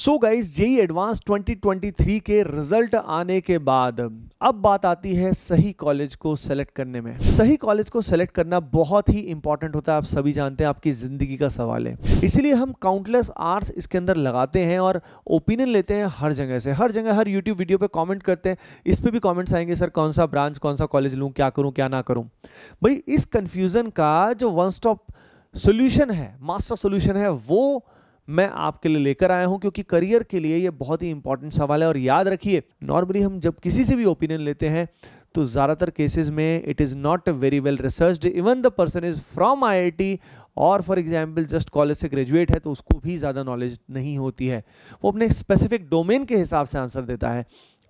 So guys JEE advance 2023 के result आने के बाद अब बात आती है सही कॉलेज को सेलेक्ट करने में सही कॉलेज को सेलेक्ट करना बहुत ही इंपॉर्टेंट होता है आप सभी जानते हैं आपकी ज़िंदगी का सवाल है इसीलिए हम काउंटलेस आर्ट्स इसके अंदर लगाते हैं और ओपिनियन लेते हैं हर जगह से हर जगह हर यूट्यूब वीडियो पर कॉमेंट करते हैं इस पर भी कॉमेंट्स आएंगे सर कौन सा ब्रांच कौन सा कॉलेज लूँ क्या करूँ क्या ना करूँ भाई इस कन्फ्यूज़न का जो वन स्टॉप सोल्यूशन है मास्टर सोल्यूशन है वो मैं आपके लिए लेकर आया हूं क्योंकि करियर के लिए ये बहुत ही इंपॉर्टेंट सवाल है और याद रखिए नॉर्मली हम जब किसी से भी ओपिनियन लेते हैं तो ज़्यादातर केसेस में it is not very well research even the person is from I और फॉर एग्जाम्पल जस्ट कॉलेज से ग्रेजुएट है तो उसको भी ज़्यादा नॉलेज नहीं होती है वो अपने स्पेसिफिक डोमेन के हिसाब से आंसर देता है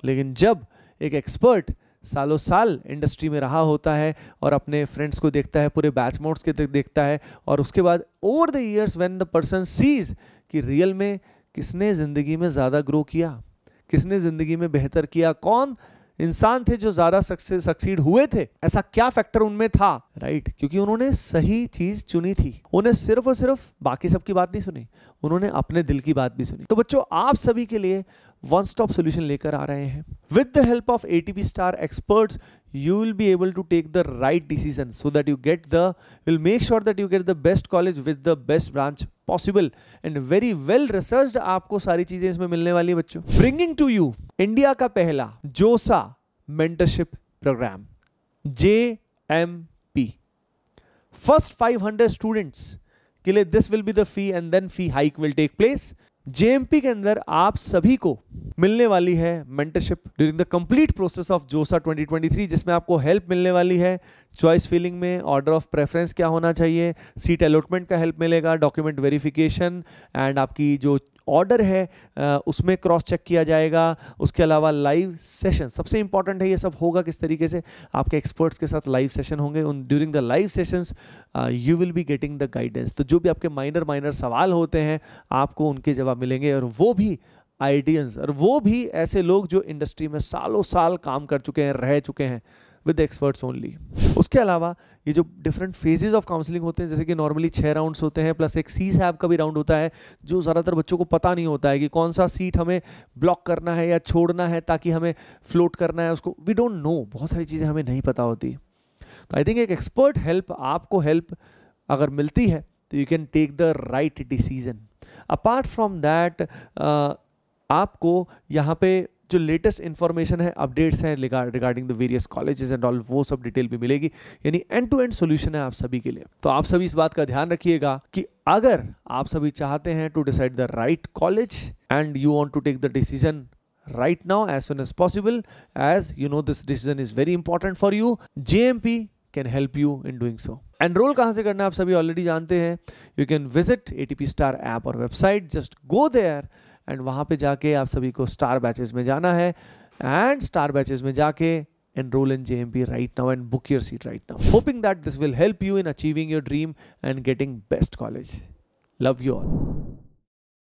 लेकिन जब एक एक्सपर्ट सालों साल इंडस्ट्री में रहा होता है और अपने फ्रेंड्स को देखता है पूरे बैच मोड्स के देखता है और उसके बाद over the years when the person sees कि रियल में किसने ज़िंदगी में ज़्यादा ग्रो किया किसने ज़िंदगी में बेहतर किया कौन इंसान थे जो ज्यादा सक्सीड हुए थे ऐसा क्या फैक्टर उनमें था राइट right? क्योंकि उन्होंने सही चीज चुनी थी उन्हें सिर्फ और सिर्फ बाकी सब की बात नहीं सुनी उन्होंने अपने दिल की बात भी सुनी तो बच्चों आप सभी के लिए वन स्टॉप सोल्यूशन लेकर आ रहे हैं with the help of ATP star experts you will be able to take the right decision so that you get the will make sure that you get the best college with the best branch possible and very well research आपको सारी चीजें इसमें मिलने वाली है बच्चों bringing to you India का पहला JoSAA mentorship program J M P first five hundred students के लिए this will be the fee and then fee hike will take place JMP के अंदर आप सभी को मिलने वाली है mentorship during the complete process of JoSAA 2023 जिसमें आपको हेल्प मिलने वाली है चॉइस फिलिंग में ऑर्डर ऑफ प्रेफरेंस क्या होना चाहिए सीट अलॉटमेंट का हेल्प मिलेगा डॉक्यूमेंट वेरिफिकेशन एंड आपकी जो ऑर्डर है उसमें क्रॉस चेक किया जाएगा उसके अलावा लाइव सेशन सबसे इंपॉर्टेंट है ये सब होगा किस तरीके से आपके एक्सपर्ट्स के साथ लाइव सेशन होंगे उन during the live sessions you will be getting the guidance तो जो भी आपके माइनर माइनर सवाल होते हैं आपको उनके जवाब मिलेंगे और वो भी आइडियंस और वो भी ऐसे लोग जो इंडस्ट्री में सालों साल काम कर चुके हैं रह चुके हैं विद एक्सपर्ट्स ओनली उसके अलावा ये जो डिफरेंट फेजेज ऑफ काउंसलिंग होते हैं जैसे कि नॉर्मली छः राउंड्स होते हैं प्लस एक सी सैब का भी राउंड होता है जो ज़्यादातर बच्चों को पता नहीं होता है कि कौन सा सीट हमें ब्लॉक करना है या छोड़ना है ताकि हमें फ्लोट करना है उसको वी डोंट नो बहुत सारी चीज़ें हमें नहीं पता होती तो आई थिंक एक एक्सपर्ट हेल्प आपको हेल्प अगर मिलती है तो you can take the right decision apart from that आपको यहाँ पे जो लेटेस्ट इन्फॉर्मेशन है अपडेट्स हैं regarding the various colleges and all वो सब डिटेल भी मिलेगी यानी एंड टू एंड सॉल्यूशन है आप सभी के लिए तो आप सभी इस बात का ध्यान रखिएगा कि अगर आप सभी चाहते हैं to decide the right college and you want to take the decision right now as soon as possible as you know this decision is very important for you jmp can help you in doing so enroll कहाँ से करना है आप सभी already जानते हैं you can visit A T P star app और website just go there and वहाँ पे जाके आप सभी को स्टार बैचेस में जाना है एंड स्टार बैचेस में जाके enroll in J M P right now and book your seat right now hoping that this will help you in achieving your dream and getting best college love you all